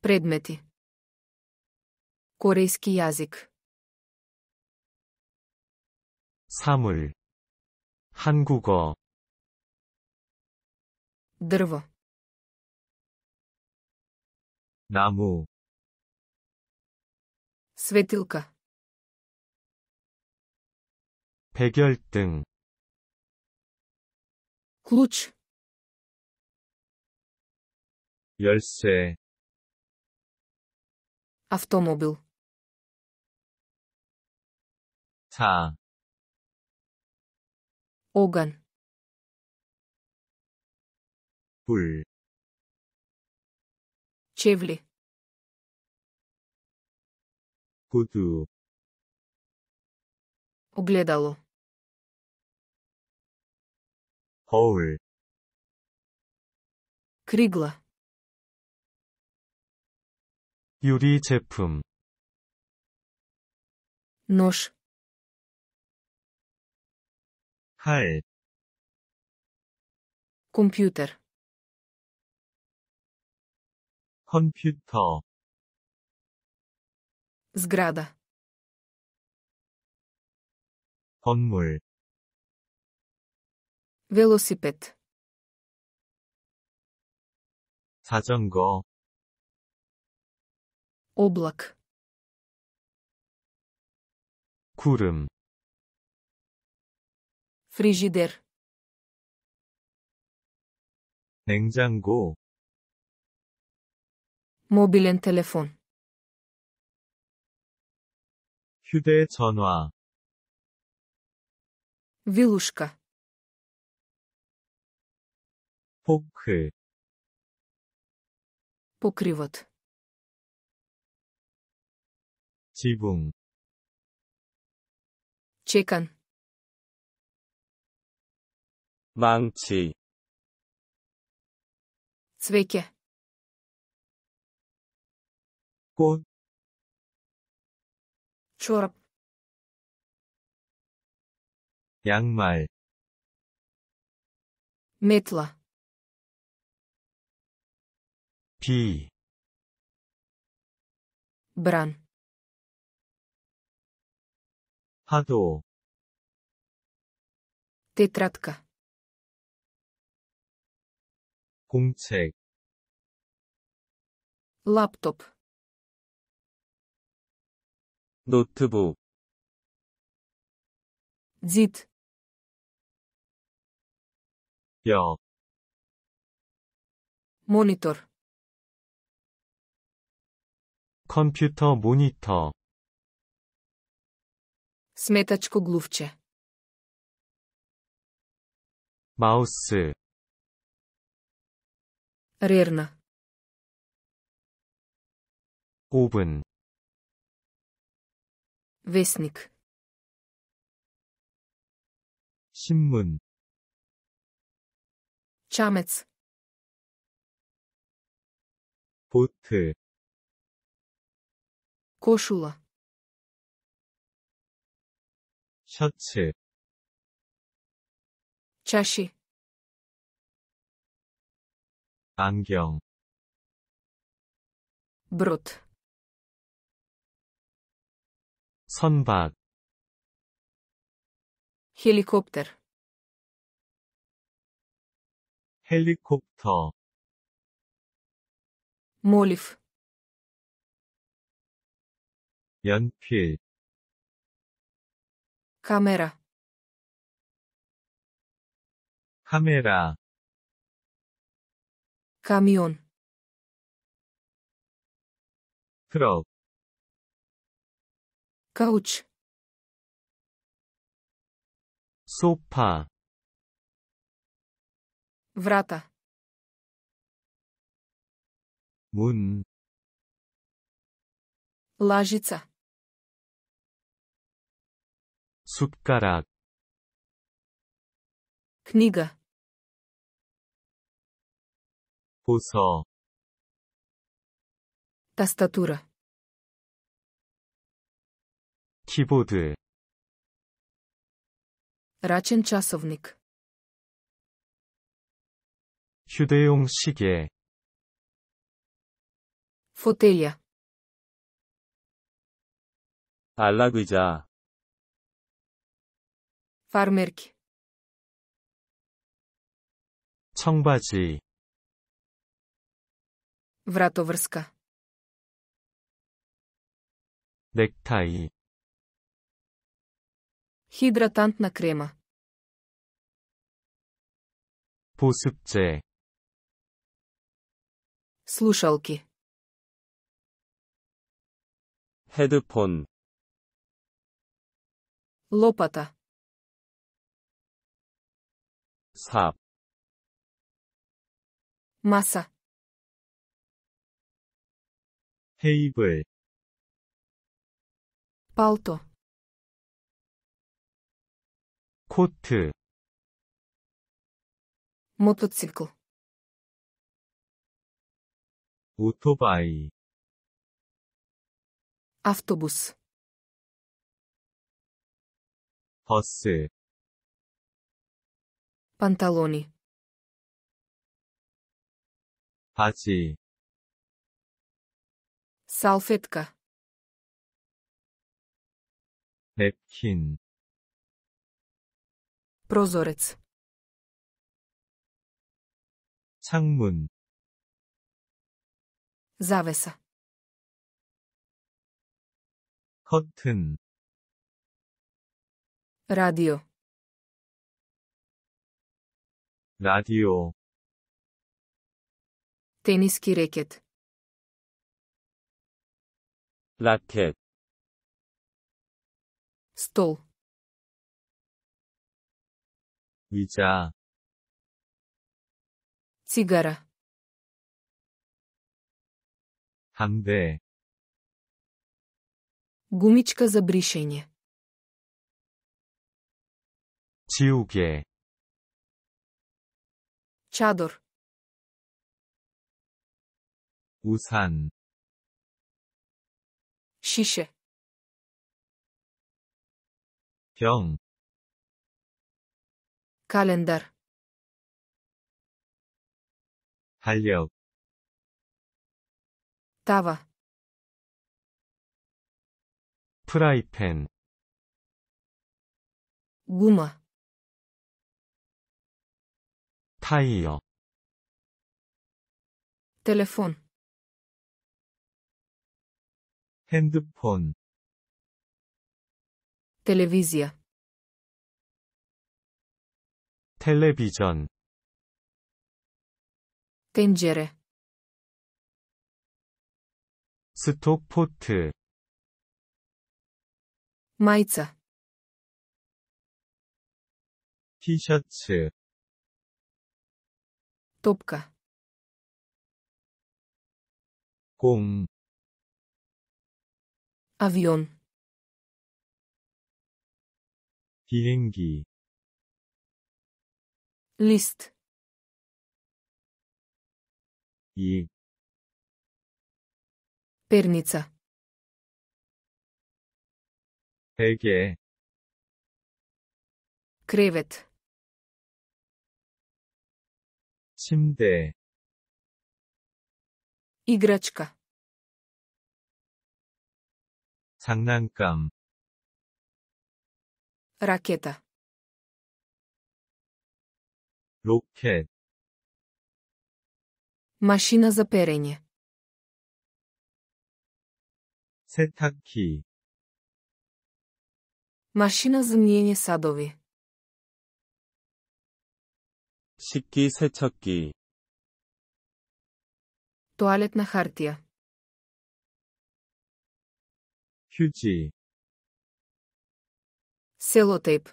Предмети. Корейски јазик. 사물. 한국어. дрво. 나무. светилка. 백열등. ключ. 열쇠. автомобил 차 오간 불 чевли 구두 огледало 거울 кригла 유리 제품 нож 칼 컴퓨터 컴퓨터 сграда 건물 велосипед 자전거 облак 구름 프리지델 냉장고 모빌렌 텔레폰 휴대전화 вилушка 포크 покривот 지붕 chicken 망치 zwicke 꽃 чурап 양말 метла 비 бран 파도 тетрадка 공책 лаптоп 노트북 д і 모니터 컴퓨터 모니터 Сметачко глувче. 마우스 Рерна. 5 Вестник. 신문 Чамец. 보트. Кошула. 셔츠 자 а 안경 브 р у 선박 헬리콥터 헬리콥터 몰리프 연필 kamera. kamera. kamion. truck. couch. sofa. vrata. Mun. Lážica. 숟가락 книга 보서 тастатура 키보드 рачен часовник 휴대용 시계 фотелја 안락의자 ф а р м Farmerki. 청바 и Вратоврска. Нектай. Хидратантна крема. п о с п 습 е слушалки. Хедфон. лопата. 삽 масса 테이블 пальто 코트 мотоцикл 오토바이 автобус 버스 Панталони. Паци. Салфетка. Непкин. Прозорец. 창문. Завеса. 커튼. 라디오. 라디오 테니스키 레켓 라켓 стол 의자 цигара 항대 гумичка за бришење 치우개 чадор 우산 шише 병 календар 달력 тава 프라이팬 구마 타이어 텔레폰 핸드폰 텔레비지아 텔레비전 땡제레 스톡포트 마이자 티셔츠 Топка. Ком. Авион. 비행기 лист и перница 베개 кревет 침대 играчка 장난감 ракета 로켓 машина за перење 세탁기 машина за мијење садови 식기 세척기 Туалетна хартија. 휴지 селотейп,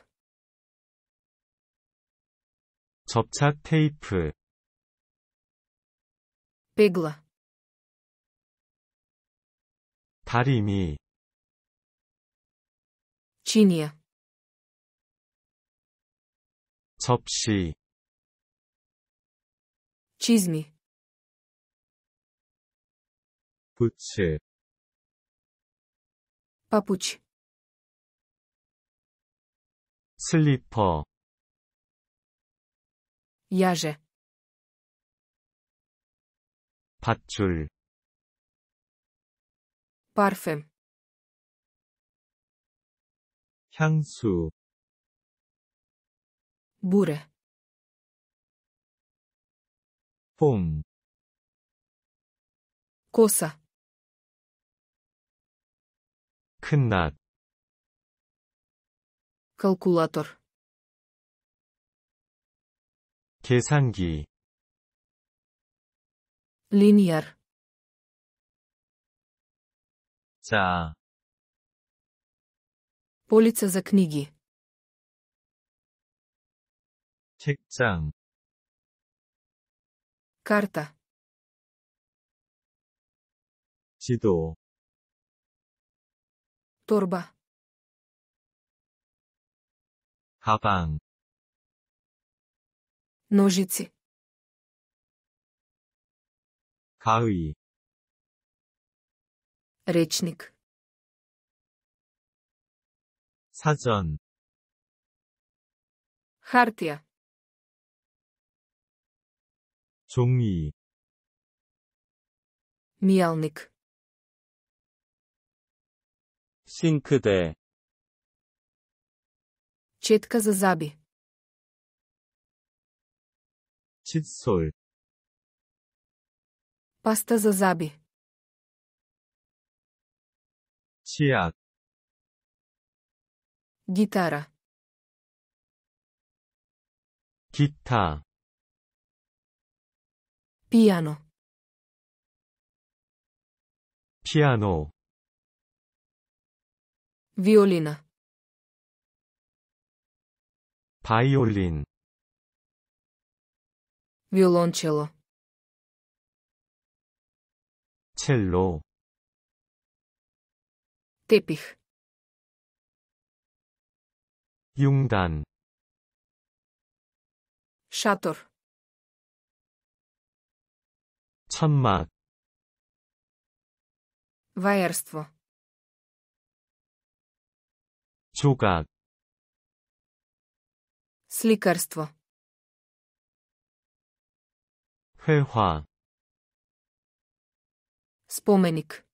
접착 테이프 пегла, 다리미 чинија, 접시 чизми 부츠 папуч 슬리퍼 яже 밧줄 парфюм 향수 물에 봄 c o 큰낮 Kalkulator. 계산기 Lineer. 자 Полица за книги. 책장 Карта. 指導 торба, カバン ножицы, カウイ речник, サジョン хартия, 종이 Миялник 싱크대 четка за зъби 칫솔 паста за зъби 치약 гитара 기타 피아노 피아노 βιολίνα 바이올린 βιολόν첼로 첼로 τέπιχ 융단 샤토르 천막 Воерство. 조각 Сликарство. 회화 Споменик.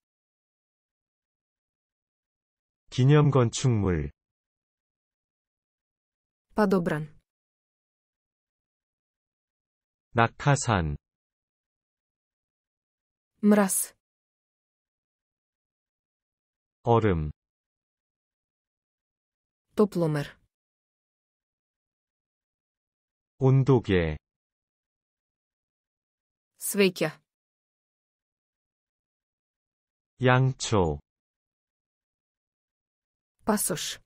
기념 건축물 Подобран. 낙하산 мраз 얼음 топломер 온도계 свеќа 양초 пасош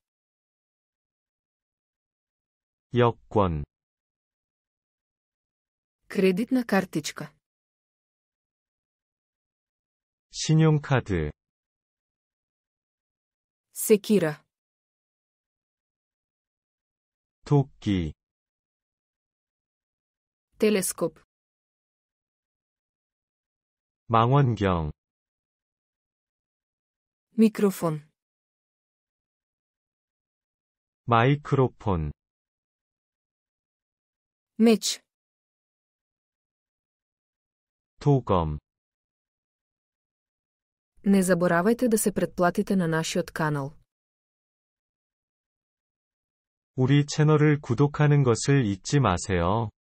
여권 кредитна картичка 신용카드 с е к и 끼 т е 스코프 망원경 미크로폰 마이크로폰 매치 도검 Не забравяйте да се предплатите на нашия канал. 우리 채널을 구독하는 것을 잊지 마세요.